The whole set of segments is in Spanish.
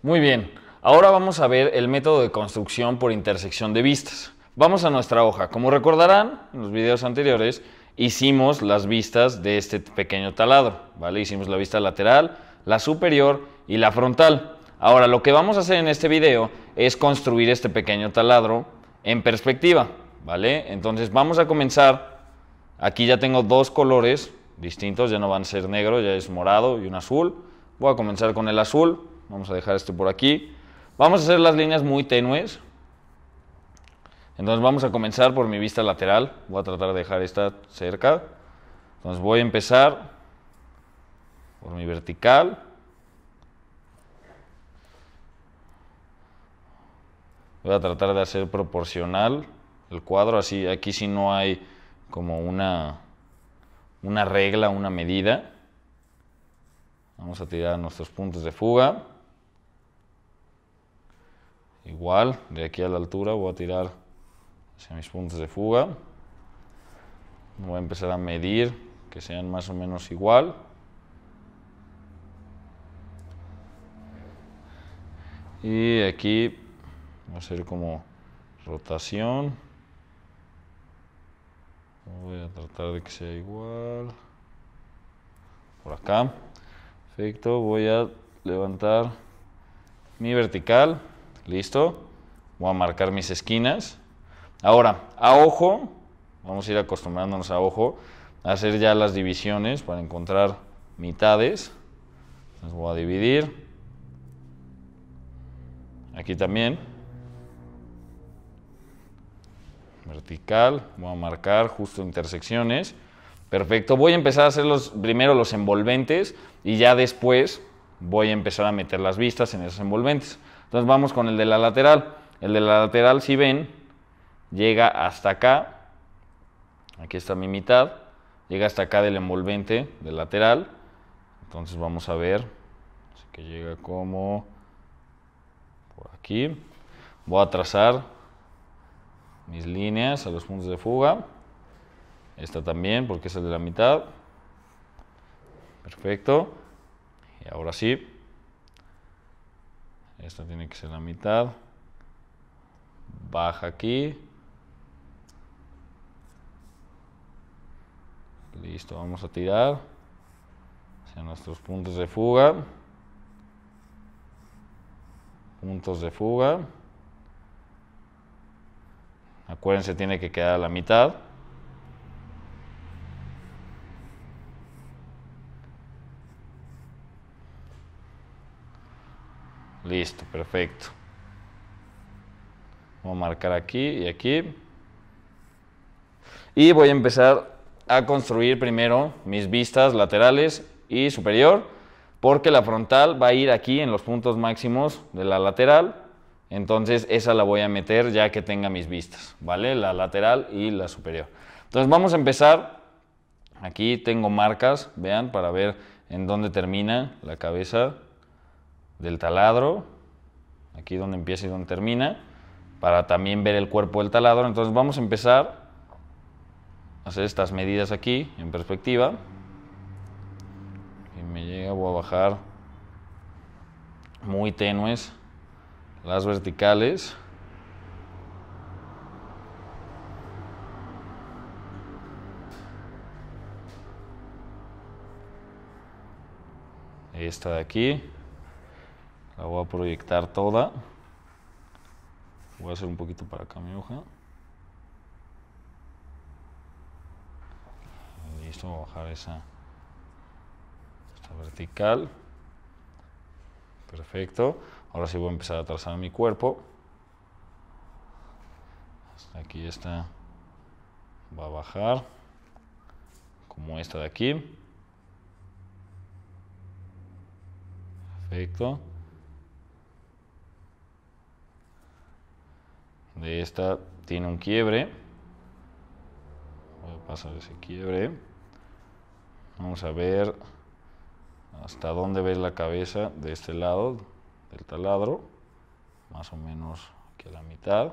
Muy bien, ahora vamos a ver el método de construcción por intersección de vistas. Vamos a nuestra hoja. Como recordarán, en los videos anteriores hicimos las vistas de este pequeño taladro, ¿vale? Hicimos la vista lateral, la superior y la frontal. Ahora, lo que vamos a hacer en este video es construir este pequeño taladro en perspectiva, ¿vale? Entonces vamos a comenzar, aquí ya tengo dos colores distintos, ya no van a ser negro, ya es morado y un azul. Voy a comenzar con el azul, Vamos a dejar esto por aquí. Vamos a hacer las líneas muy tenues. Entonces vamos a comenzar por mi vista lateral. Voy a tratar de dejar esta cerca. Entonces voy a empezar por mi vertical. Voy a tratar de hacer proporcional el cuadro. Así, aquí si no hay como una, una regla, una medida. Vamos a tirar nuestros puntos de fuga. Igual, de aquí a la altura voy a tirar hacia mis puntos de fuga. Voy a empezar a medir que sean más o menos igual. Y aquí va a ser como rotación. Voy a tratar de que sea igual. Por acá. Perfecto. Voy a levantar mi vertical. ¿Listo? Voy a marcar mis esquinas. Ahora, a ojo, vamos a ir acostumbrándonos a ojo, a hacer ya las divisiones para encontrar mitades. Las voy a dividir. Aquí también. Vertical, voy a marcar justo intersecciones. Perfecto, voy a empezar a hacer los, primero los envolventes y ya después voy a empezar a meter las vistas en esos envolventes. Entonces vamos con el de la lateral. El de la lateral, si ven, llega hasta acá. Aquí está mi mitad. Llega hasta acá del envolvente del lateral. Entonces vamos a ver. Así que llega como por aquí. Voy a trazar mis líneas a los puntos de fuga. Esta también, porque es el de la mitad. Perfecto. Y ahora sí, esta tiene que ser la mitad. Baja aquí. Listo, vamos a tirar hacia nuestros puntos de fuga. Puntos de fuga. Acuérdense, tiene que quedar la mitad. Listo, perfecto. Voy a marcar aquí y aquí. Y voy a empezar a construir primero mis vistas laterales y superior, porque la frontal va a ir aquí en los puntos máximos de la lateral, entonces esa la voy a meter ya que tenga mis vistas, ¿vale? La lateral y la superior. Entonces vamos a empezar, aquí tengo marcas, vean, para ver en dónde termina la cabeza del taladro, aquí donde empieza y donde termina, para también ver el cuerpo del taladro. Entonces vamos a empezar a hacer estas medidas aquí en perspectiva. Y me llega, voy a bajar muy tenues las verticales. Esta de aquí. La voy a proyectar toda. Voy a hacer un poquito para acá mi hoja. Listo, voy a bajar esa esta vertical. Perfecto. Ahora sí voy a empezar a trazar mi cuerpo. Hasta aquí está. va a bajar. Como esta de aquí. Perfecto. de esta tiene un quiebre. Voy a pasar ese quiebre. Vamos a ver hasta dónde ves la cabeza de este lado del taladro. Más o menos que la mitad.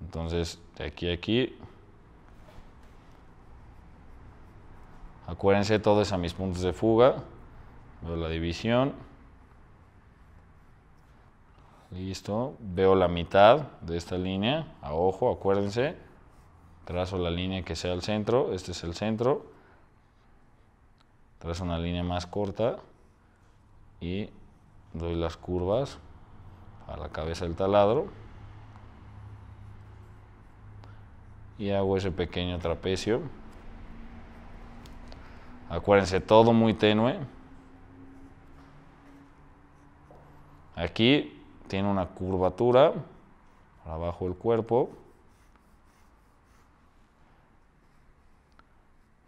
Entonces, de aquí a aquí. Acuérdense todos a mis puntos de fuga. de la división listo, veo la mitad de esta línea, a ojo, acuérdense, trazo la línea que sea el centro, este es el centro, trazo una línea más corta y doy las curvas a la cabeza del taladro y hago ese pequeño trapecio. Acuérdense, todo muy tenue. Aquí tiene una curvatura para abajo del cuerpo.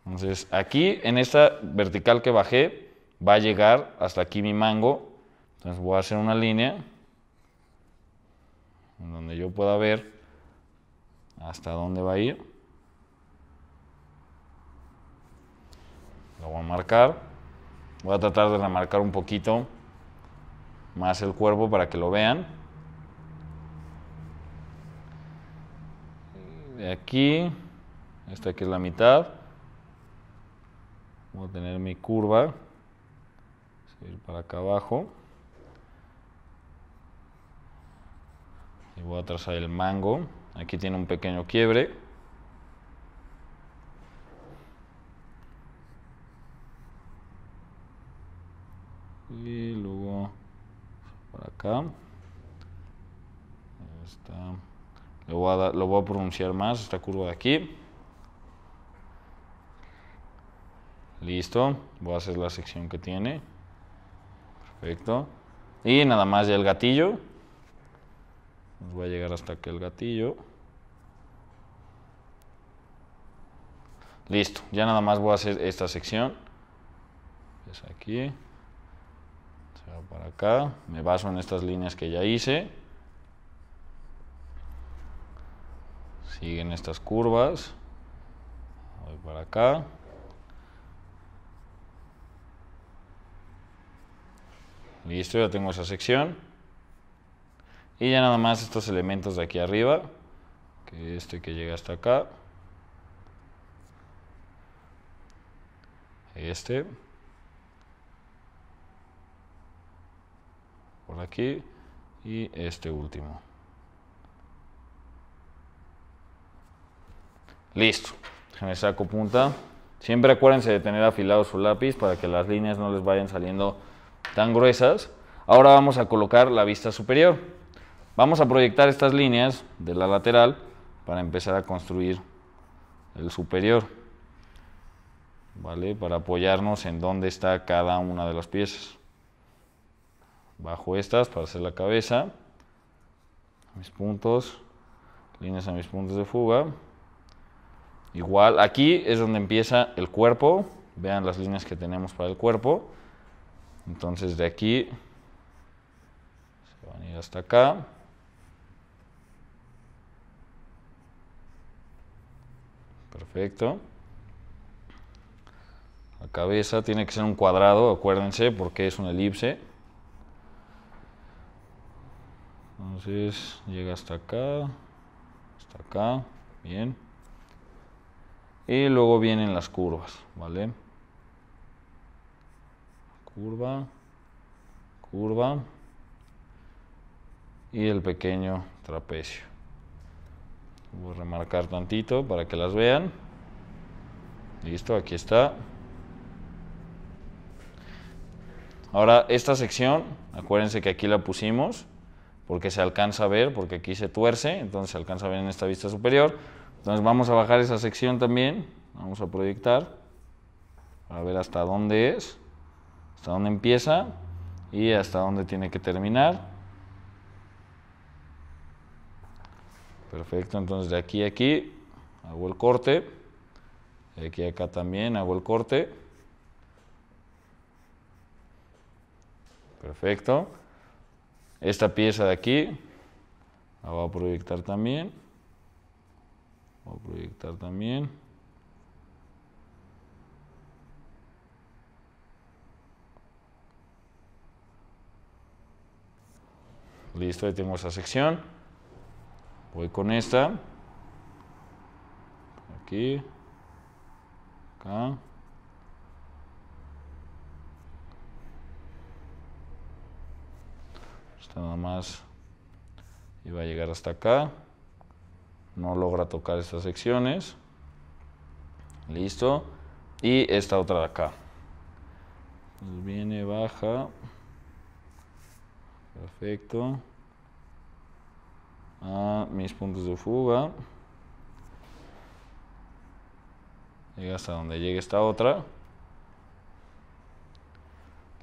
Entonces, aquí en esta vertical que bajé, va a llegar hasta aquí mi mango. Entonces voy a hacer una línea donde yo pueda ver hasta dónde va a ir. Lo voy a marcar. Voy a tratar de remarcar un poquito más el cuerpo para que lo vean. De aquí, esta que es la mitad. Voy a tener mi curva. para acá abajo. Y voy a trazar el mango. Aquí tiene un pequeño quiebre. Y luego acá. lo, voy a pronunciar más, esta curva de aquí. Listo, voy a hacer la sección que tiene. Perfecto. Y nada más ya el gatillo. voy a llegar hasta aquí el gatillo. Listo, ya nada más voy a hacer esta sección. Es aquí para acá, me baso en estas líneas que ya hice. Siguen estas curvas. Voy para acá. Listo, ya tengo esa sección. Y ya nada más estos elementos de aquí arriba, que este que llega hasta acá. Este. aquí y este último. Listo. Me saco punta. Siempre acuérdense de tener afilado su lápiz para que las líneas no les vayan saliendo tan gruesas. Ahora vamos a colocar la vista superior. Vamos a proyectar estas líneas de la lateral para empezar a construir el superior. ¿Vale? Para apoyarnos en dónde está cada una de las piezas bajo estas para hacer la cabeza, mis puntos, líneas a mis puntos de fuga. Igual aquí es donde empieza el cuerpo, vean las líneas que tenemos para el cuerpo. Entonces de aquí se van a ir hasta acá. Perfecto. La cabeza tiene que ser un cuadrado, acuérdense, porque es una elipse. Entonces llega hasta acá, hasta acá, bien. Y luego vienen las curvas, ¿vale? Curva, curva y el pequeño trapecio. Voy a remarcar tantito para que las vean. Listo, aquí está. Ahora esta sección, acuérdense que aquí la pusimos porque se alcanza a ver, porque aquí se tuerce, entonces se alcanza a ver en esta vista superior. Entonces vamos a bajar esa sección también, vamos a proyectar, para ver hasta dónde es, hasta dónde empieza y hasta dónde tiene que terminar. Perfecto, entonces de aquí a aquí hago el corte, de aquí a acá también hago el corte. Perfecto. Esta pieza de aquí la voy a proyectar también. Voy a proyectar también. Listo, ahí tengo esa sección. Voy con esta. Aquí. Acá. nada más va a llegar hasta acá. No logra tocar estas secciones. Listo. Y esta otra de acá. Pues viene, baja. Perfecto. A mis puntos de fuga. Llega hasta donde llegue esta otra.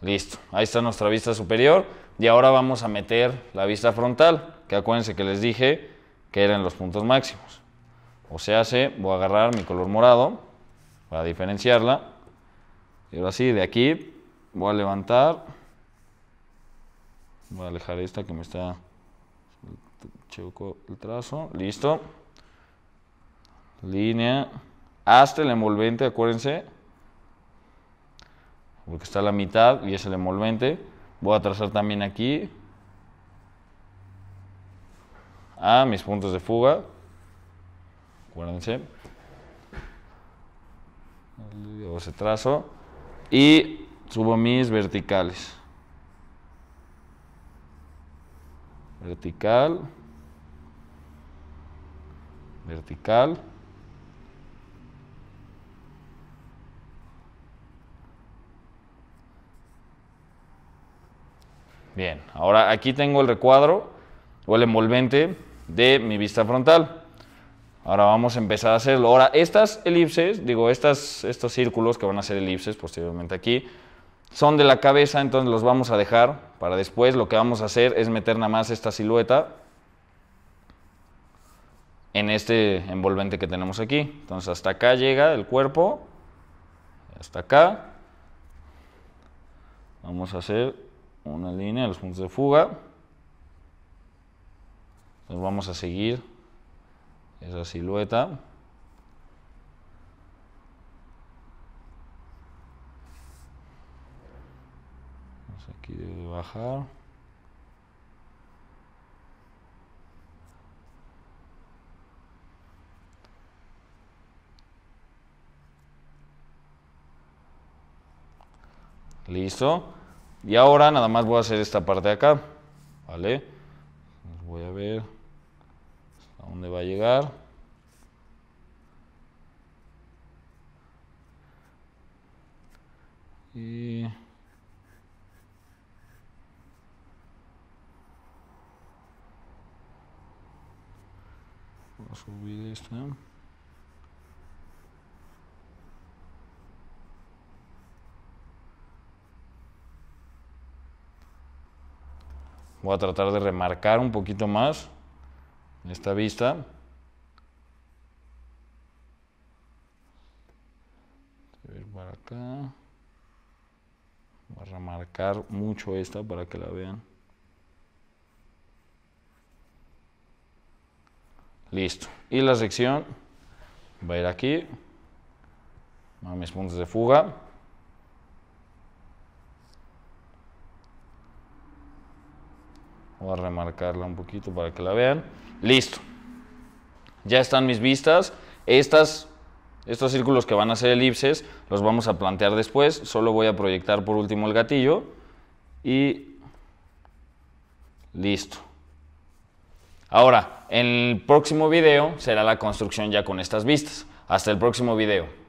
Listo. Ahí está nuestra vista superior. Y ahora vamos a meter la vista frontal, que acuérdense que les dije que eran los puntos máximos. O sea, voy a agarrar mi color morado para diferenciarla. Y ahora sí, de aquí voy a levantar. Voy a alejar esta que me está choco el trazo. Listo. Línea hasta el envolvente, acuérdense. Porque está a la mitad y es el envolvente Voy a trazar también aquí a mis puntos de fuga. Acuérdense. O ese trazo. Y subo mis verticales. Vertical. Vertical. Bien, ahora aquí tengo el recuadro o el envolvente de mi vista frontal. Ahora vamos a empezar a hacerlo. Ahora, estas elipses, digo, estas, estos círculos que van a ser elipses posteriormente aquí, son de la cabeza, entonces los vamos a dejar para después. Lo que vamos a hacer es meter nada más esta silueta en este envolvente que tenemos aquí. Entonces hasta acá llega el cuerpo, hasta acá. Vamos a hacer una línea, los puntos de fuga. Entonces vamos a seguir esa silueta. Vamos aquí debe bajar. Listo. Y ahora nada más voy a hacer esta parte de acá, ¿vale? Voy a ver a dónde va a llegar. Y... a subir esto Voy a tratar de remarcar un poquito más esta vista. para acá. Voy a remarcar mucho esta para que la vean. Listo. Y la sección va a ir aquí. A mis puntos de fuga. Voy a remarcarla un poquito para que la vean. Listo. Ya están mis vistas. estos círculos que van a ser elipses los vamos a plantear después. Solo voy a proyectar por último el gatillo. Y listo. Ahora, el próximo video será la construcción ya con estas vistas. Hasta el próximo video.